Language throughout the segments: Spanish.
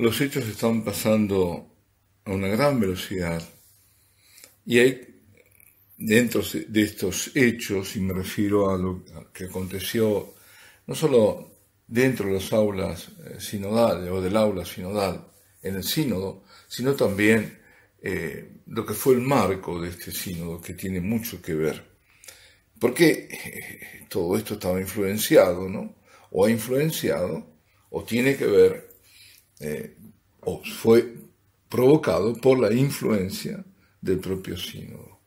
los hechos están pasando a una gran velocidad y hay dentro de estos hechos, y me refiero a lo que aconteció no solo dentro de las aulas eh, sinodales o del aula sinodal en el sínodo, sino también eh, lo que fue el marco de este sínodo, que tiene mucho que ver. Porque eh, todo esto estaba influenciado, ¿no? O ha influenciado, o tiene que ver eh, o fue provocado por la influencia del propio sínodo,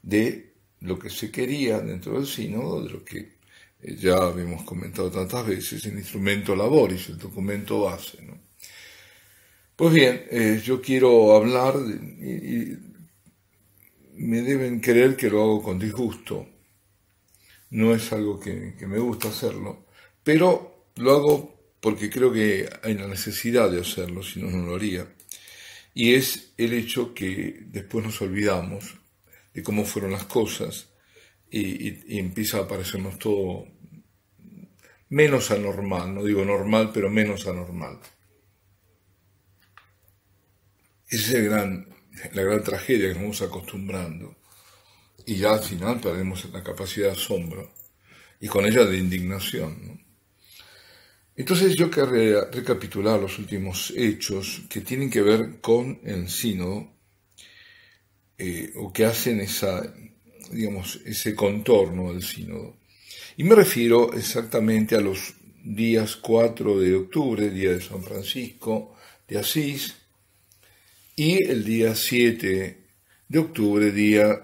de lo que se quería dentro del sínodo, de lo que eh, ya habíamos comentado tantas veces, el instrumento laboris, el documento base. Pues bien, eh, yo quiero hablar y, me deben creer que lo hago con disgusto. No es algo que, que me gusta hacerlo, pero lo hago porque creo que hay la necesidad de hacerlo, si no, no lo haría. Y es el hecho que después nos olvidamos de cómo fueron las cosas y, empieza a parecernos todo menos anormal, no digo normal, pero menos anormal. Esa es gran, la gran tragedia que nos vamos acostumbrando. Y ya al final perdemos la capacidad de asombro y con ella de indignación. ¿no? Entonces yo querría recapitular los últimos hechos que tienen que ver con el sínodo eh, o que hacen esa, digamos, ese contorno del sínodo. Y me refiero exactamente a los días 4 de octubre, día de San Francisco de Asís, y el día 7 de octubre, día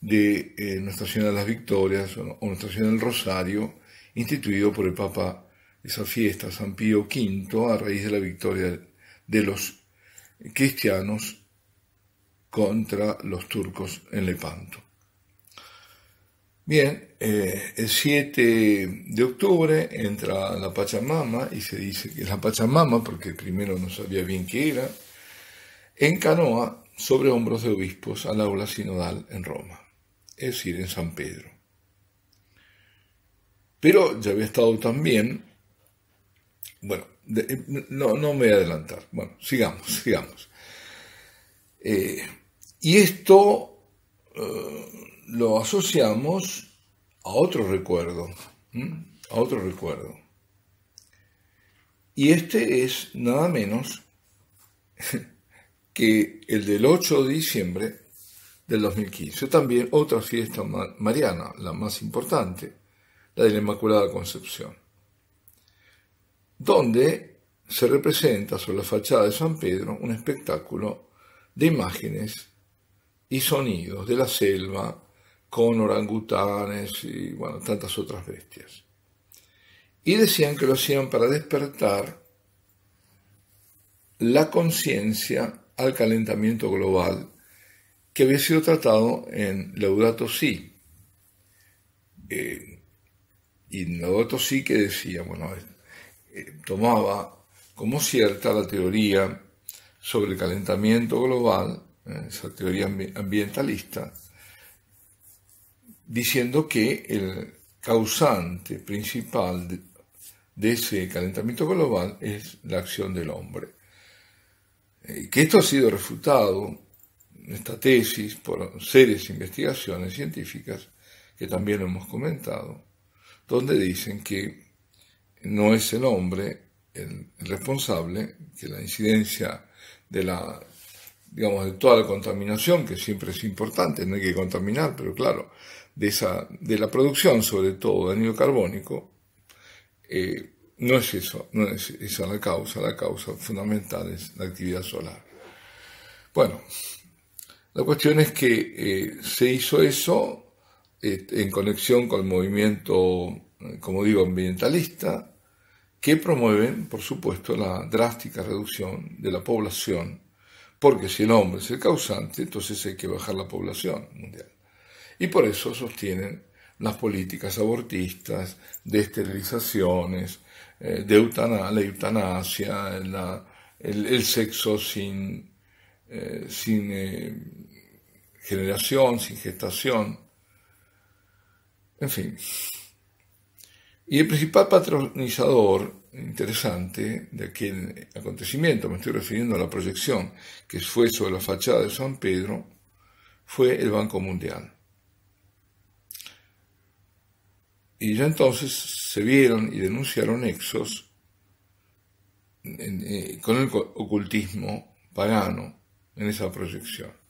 de eh, Nuestra Señora de las Victorias o Nuestra Señora del Rosario, instituido por el Papa esa fiesta, San Pío V, a raíz de la victoria de los cristianos contra los turcos en Lepanto. Bien, eh, el 7 de octubre entra la Pachamama y se dice que es la Pachamama porque primero no sabía bien qué era, en canoa sobre hombros de obispos al aula sinodal en Roma, es decir, en San Pedro. Pero ya había estado también bueno, eh, no, me voy a adelantar. Bueno, sigamos, sigamos. Eh, y esto eh, lo asociamos a otro recuerdo, a otro recuerdo. Y este es nada menos que el del 8 de diciembre del 2015. También otra fiesta mariana, la más importante, la de la Inmaculada Concepción donde se representa sobre la fachada de San Pedro un espectáculo de imágenes y sonidos de la selva con orangutanes y bueno, tantas otras bestias. Y decían que lo hacían para despertar la conciencia al calentamiento global que había sido tratado en Laudato Si. Eh, y Laudato Si que decía, bueno, eh, tomaba como cierta la teoría sobre el calentamiento global, eh, esa teoría ambientalista, diciendo que el causante principal de, ese calentamiento global es la acción del hombre. Eh, que esto ha sido refutado, en esta tesis, por series de investigaciones científicas que también hemos comentado, donde dicen que no es el hombre el responsable, que la incidencia de la, digamos, de toda la contaminación, que siempre es importante, no hay que contaminar, pero claro, de, esa, de la producción, sobre todo de anillo carbónico, eh, no es eso, no es esa la causa, la causa fundamental es la actividad solar. Bueno, la cuestión es que eh, se hizo eso eh, en conexión con el movimiento, como digo, ambientalista, que promueven, por supuesto, la drástica reducción de la población, porque si el hombre es el causante, entonces hay que bajar la población mundial. Y por eso sostienen las políticas abortistas, eh, de esterilizaciones, de la eutanasia, el, sexo sin, eh, eh, generación, sin gestación, en fin. Y el principal patronizador interesante de aquel acontecimiento, me estoy refiriendo a la proyección que fue sobre la fachada de San Pedro, fue el Banco Mundial. Y ya entonces se vieron y denunciaron nexos eh, con el ocultismo pagano en esa proyección.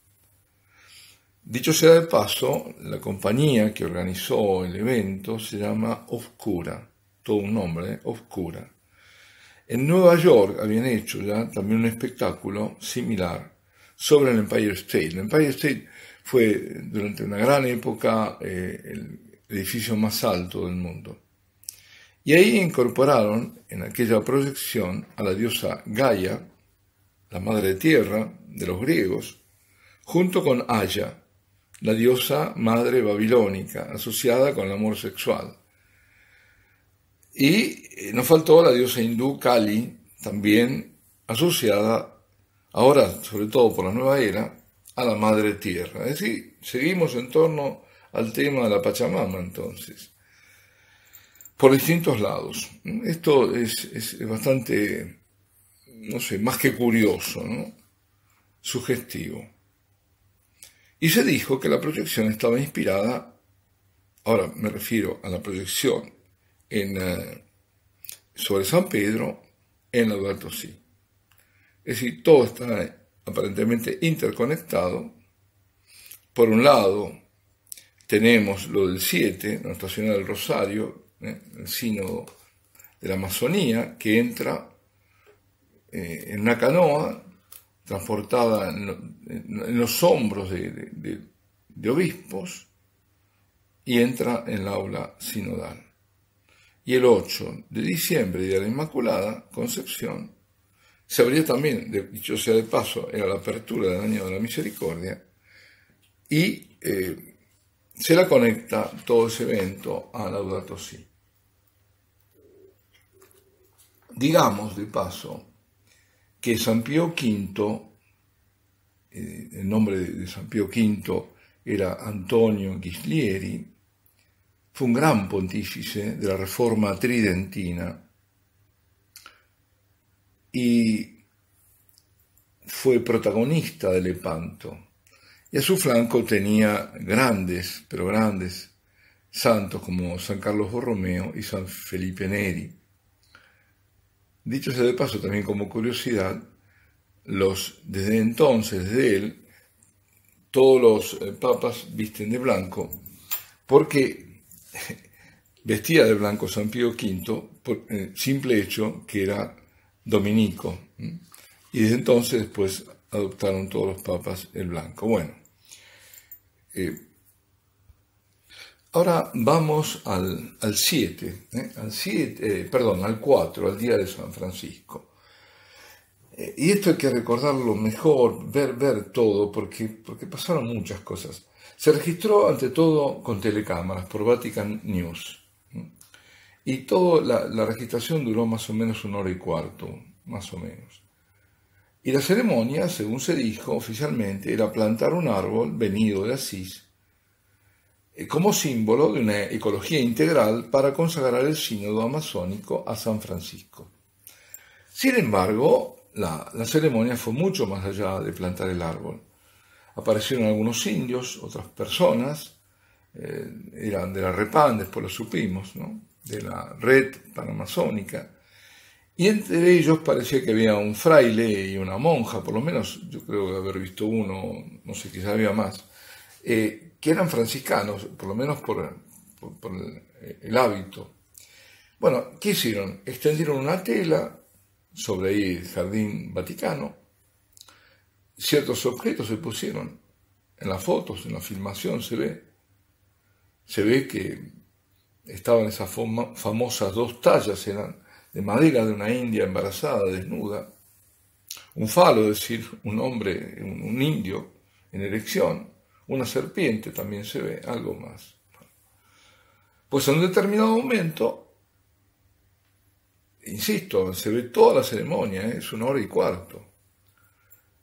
Dicho sea de paso, la compañía que organizó el evento se llama Oscura, todo un nombre, ¿eh? Oscura. En Nueva York habían hecho ya también un espectáculo similar sobre el Empire State. El Empire State fue durante una gran época eh, el edificio más alto del mundo. Y ahí incorporaron en aquella proyección a la diosa Gaia, la madre tierra de los griegos, junto con Aya, la diosa madre babilónica, asociada con el amor sexual. Y eh, nos faltó la diosa hindú Kali, también asociada, ahora sobre todo por la nueva era, a la madre tierra. Es decir, seguimos en torno al tema de la Pachamama entonces, por distintos lados. Esto es, es bastante, no sé, más que curioso, ¿no? Sugestivo. Y se dijo que la proyección estaba inspirada, ahora me refiero a la proyección en, eh, sobre San Pedro en Alberto Sí. Es decir, todo está aparentemente interconectado. Por un lado, tenemos lo del 7, Nuestra estación del Rosario, eh, el sínodo de la Amazonía, que entra eh, en una canoa transportada en, los hombros de, obispos y entra en la aula sinodal. Y el 8 de diciembre, Día de la Inmaculada Concepción, se abría también, dicho sea de paso, era la apertura del Año de la Misericordia, y eh, se la conecta todo ese evento a Laudato sí Digamos de paso que San Pio V, eh, el nombre de San Pio V era Antonio Ghislieri, fue un gran pontífice de la Reforma Tridentina y fue protagonista de Lepanto. Y a su flanco tenía grandes, pero grandes, santos como San Carlos Borromeo y San Felipe Neri. Dicho sea de paso, también como curiosidad, los, desde entonces, desde él, todos los eh, papas visten de blanco, porque vestía de blanco San Pío V por eh, simple hecho que era dominico. Y desde entonces, pues, adoptaron todos los papas el blanco. Bueno, eh, Ahora vamos al 7, al 4, ¿eh? eh, perdón, al 4, al día de San Francisco. Eh, y esto hay que recordarlo mejor, ver, ver todo, porque, porque pasaron muchas cosas. Se registró ante todo con telecámaras por Vatican News. Y toda la, la, registración duró más o menos una hora y cuarto, más o menos. Y la ceremonia, según se dijo oficialmente, era plantar un árbol venido de Asís eh, como símbolo de una ecología integral para consagrar el sínodo amazónico a San Francisco. Sin embargo, la, ceremonia fue mucho más allá de plantar el árbol. Aparecieron algunos indios, otras personas, eh, eran de la Repan, después lo supimos, de la red panamazónica, y entre ellos parecía que había un fraile y una monja, por lo menos yo creo haber visto uno, no sé, quizá había más, eh, que eran franciscanos, por lo menos por, eh, el, hábito. Bueno, ¿qué hicieron? Extendieron una tela sobre ahí el jardín vaticano, ciertos objetos se pusieron, en las fotos, en la filmación se ve, se ve que estaban esas famosas dos tallas, eran de madera de una india embarazada, desnuda, un falo, es decir, un hombre, un indio en erección, una serpiente también se ve, algo más. Pues en un determinado momento, insisto, se ve toda la ceremonia, ¿eh? es una hora y cuarto,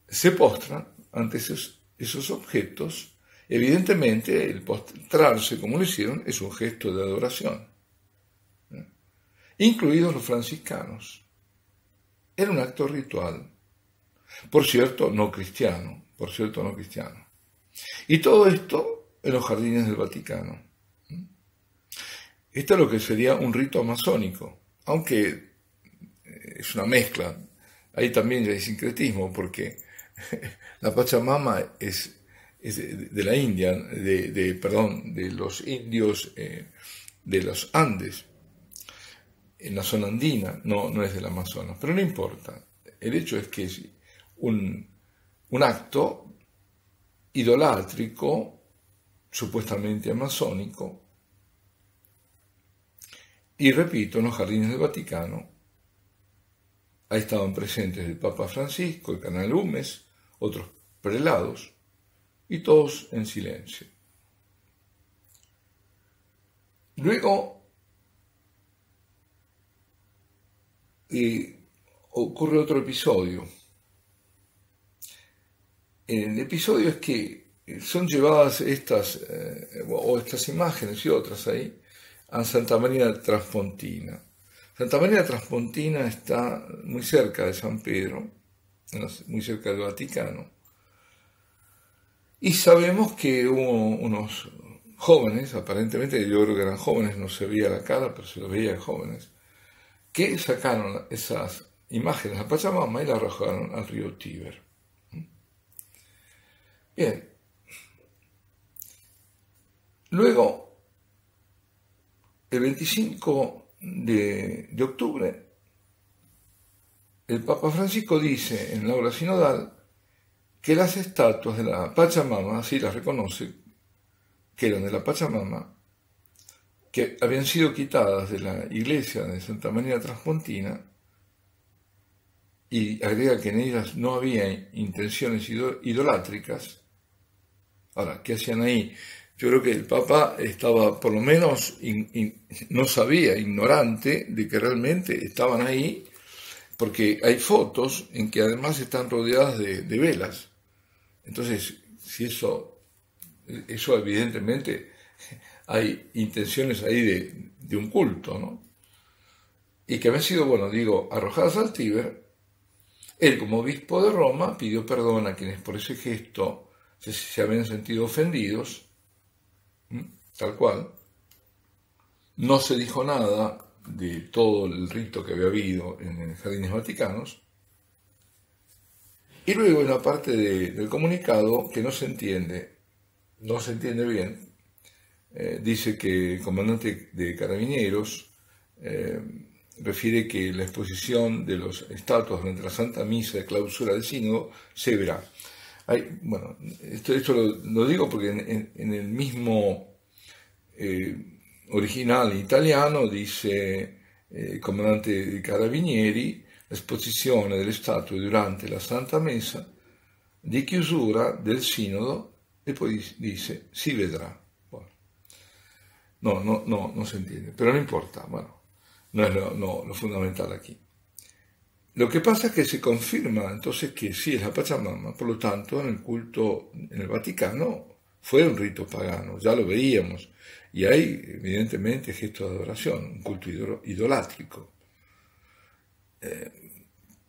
se postran ante esos, objetos. Evidentemente, el postrarse como lo hicieron es un gesto de adoración, ¿eh? incluidos los franciscanos. Era un acto ritual, por cierto, no cristiano, por cierto, no cristiano. Y todo esto en los jardines del Vaticano. Esto es lo que sería un rito amazónico aunque eh, es una mezcla. Ahí también hay sincretismo, porque la Pachamama es, de, la India, de, perdón, de los indios eh, de los Andes, en la zona andina, no, no es del Amazonas, pero no importa. El hecho es que es un, un acto idolátrico, supuestamente masónico, y repito, en los jardines del Vaticano ha estaban presentes el Papa Francisco, el Canal otros prelados, y todos en silencio. Luego eh, ocurre otro episodio el episodio es que eh, son llevadas eh, estas, imágenes y otras ahí, a Santa María Transpontina. Santa María Transpontina está muy cerca de San Pedro, muy cerca del Vaticano. Y sabemos que hubo unos jóvenes, aparentemente yo creo que eran jóvenes, no se veía la cara, pero se los veía jóvenes, que sacaron esas imágenes a Pachamama y las arrojaron al río Tíber. Luego, el 25 de, octubre, el Papa Francisco dice en la obra sinodal que las estatuas de la Pachamama, así las reconoce, que eran de la Pachamama, que habían sido quitadas de la iglesia de Santa María Transpontina, y agrega que en ellas no había intenciones idolátricas, Ahora, ¿qué hacían ahí? Yo creo que el Papa estaba, por lo menos, no sabía, ignorante de que realmente estaban ahí, porque hay fotos en que además están rodeadas de, velas. Entonces, si eso, eso evidentemente hay intenciones ahí de, de un culto, ¿no? Y que habían sido, bueno, digo, arrojadas al Tíber, él como obispo de Roma pidió perdón a quienes por ese gesto se, habían sentido ofendidos, tal cual. No se dijo nada de todo el rito que había habido en Jardines Vaticanos. Y luego en la parte del comunicado que no se entiende, no se entiende bien, eh, dice que el comandante de carabineros eh, refiere que la exposición de los estatuas durante la Santa Misa de clausura del sínodo se verá. Hay, bueno, esto, esto lo, lo, digo porque en, en el mismo eh, originale italiano dice eh, il comandante dei Carabinieri, l'esposizione delle statue durante la Santa Messa di chiusura del sinodo e poi dice si vedrà. Bueno. No, no, no, non si intende, però non importa, bueno, no, no, no, lo fondamentale qui. Lo que pasa es que se confirma entonces que sí es la Pachamama, por lo tanto en el culto en el Vaticano fue un rito pagano, ya lo veíamos, y hay evidentemente gesto de adoración, un culto idolátrico. Eh,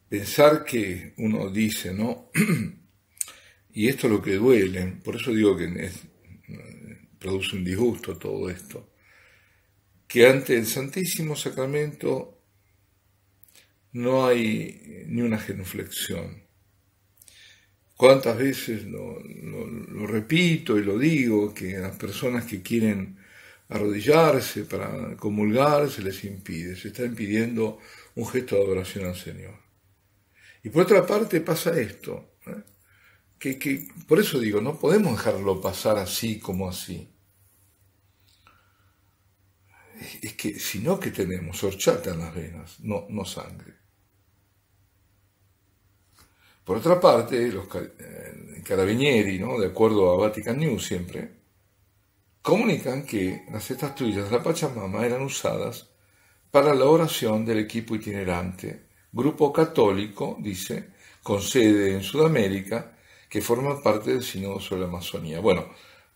pensar que uno dice, ¿no? y esto es lo que duele, por eso digo que produce un disgusto todo esto, que ante el Santísimo Sacramento no hay ni una genuflexión. ¿Cuántas veces lo, lo, repito y lo digo que las personas que quieren arrodillarse para comulgar se les impide, se está impidiendo un gesto de adoración al Señor? Y por otra parte pasa esto, ¿eh? que, por eso digo, no podemos dejarlo pasar así como así. Es que, no que tenemos horchata en las venas, no, no sangre. Por otra parte, los eh, carabinieri, de acuerdo a Vatican News siempre, comunican que las estatuillas de la Pachamama eran usadas para la oración del equipo itinerante, grupo católico, dice, con sede en Sudamérica, que forma parte del Sínodo sobre la Amazonía. Bueno,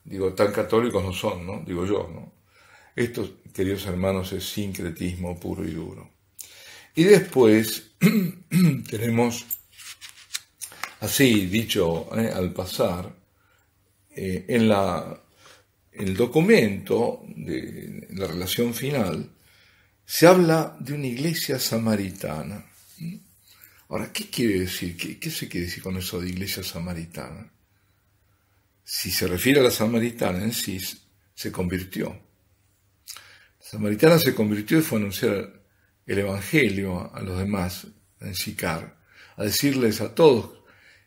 digo, tan católicos no son, ¿no? Digo yo, ¿no? Esto, queridos hermanos, es sincretismo puro y duro. Y después tenemos así dicho eh, al pasar, eh, en la, el documento de la relación final se habla de una iglesia samaritana. Ahora, ¿qué quiere decir? ¿Qué, qué se quiere decir con eso de iglesia samaritana? Si se refiere a la samaritana en sí, se convirtió. La samaritana se convirtió y fue a anunciar el Evangelio a los demás en Sicar, a decirles a todos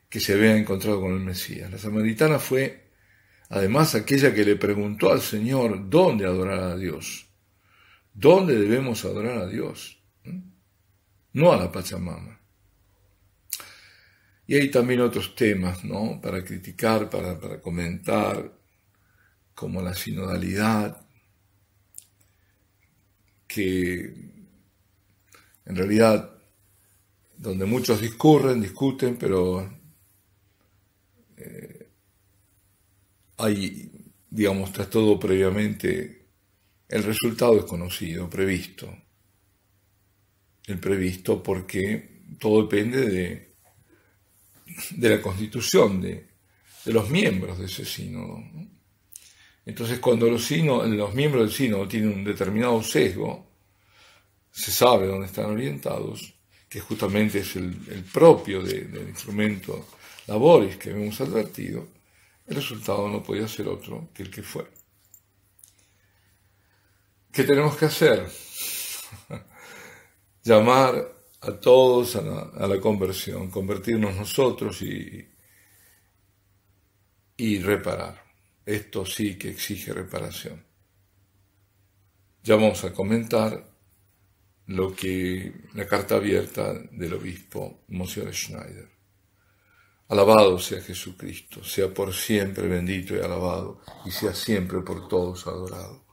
que se había encontrado con el Mesías. La samaritana fue además aquella que le preguntó al Señor dónde adorar a Dios, dónde debemos adorar a Dios, ¿Mm? no a la Pachamama. Y hay también otros temas, ¿no? Para criticar, para, comentar, como la sinodalidad, que en realidad donde muchos discurren, discuten, pero eh, hay, digamos, tras todo previamente, el resultado es conocido, previsto. El previsto porque todo depende de, de la constitución, de, los miembros de ese sínodo. Entonces, cuando los, los miembros del sínodo tienen un determinado sesgo, se sabe dónde están orientados, que justamente es el, propio del instrumento labores que hemos advertido, el resultado no podía ser otro que el que fue. ¿Qué tenemos que hacer? Llamar a todos a la, conversión, convertirnos nosotros y, y reparar. Esto sí que exige reparación. Ya vamos a comentar lo que la carta abierta del obispo Monsieur Schneider. Alabado sea Jesucristo, sea por siempre bendito y alabado, y sea siempre por todos adorado.